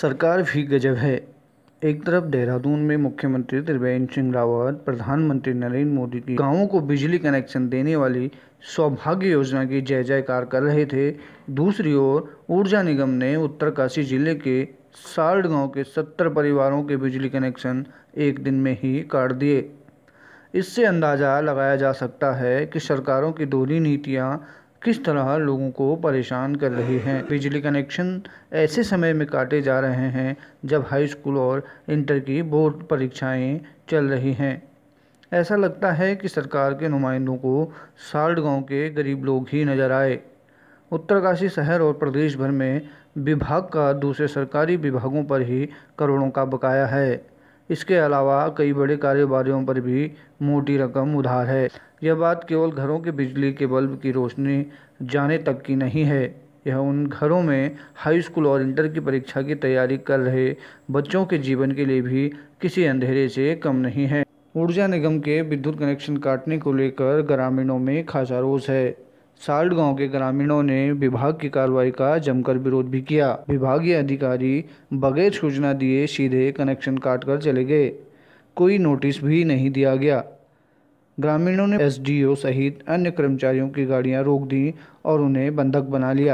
सरकार भी गजब है एक तरफ देहरादून में मुख्यमंत्री त्रिवेंद्र सिंह रावत प्रधानमंत्री नरेंद्र मोदी की गांवों को बिजली कनेक्शन देने वाली सौभाग्य योजना की जय जयकार कर रहे थे दूसरी ओर ऊर्जा निगम ने उत्तरकाशी जिले के साल्ड गांव के सत्तर परिवारों के बिजली कनेक्शन एक दिन में ही काट दिए इससे अंदाज़ा लगाया जा सकता है कि सरकारों की दोहरी नीतियाँ किस तरह लोगों को परेशान कर रही हैं बिजली कनेक्शन ऐसे समय में काटे जा रहे हैं जब हाई स्कूल और इंटर की बोर्ड परीक्षाएं चल रही हैं ऐसा लगता है कि सरकार के नुमाइंदों को साल्ड गांव के गरीब लोग ही नज़र आए उत्तरकाशी शहर और प्रदेश भर में विभाग का दूसरे सरकारी विभागों पर ही करोड़ों का बकाया है इसके अलावा कई बड़े कारोबारियों पर भी मोटी रकम उधार है यह बात केवल घरों के बिजली के बल्ब की रोशनी जाने तक की नहीं है यह उन घरों में हाई स्कूल और इंटर की परीक्षा की तैयारी कर रहे बच्चों के जीवन के लिए भी किसी अंधेरे से कम नहीं है ऊर्जा निगम के विद्युत कनेक्शन काटने को लेकर ग्रामीणों में खासा रोष है साल्ट गांव के ग्रामीणों ने विभाग की कार्रवाई का जमकर विरोध भी किया विभागीय अधिकारी बगैर सूचना दिए सीधे कनेक्शन काट कर चले गए कोई नोटिस भी नहीं दिया गया ग्रामीणों ने एसडीओ सहित अन्य कर्मचारियों की गाड़ियां रोक दी और उन्हें बंधक बना लिया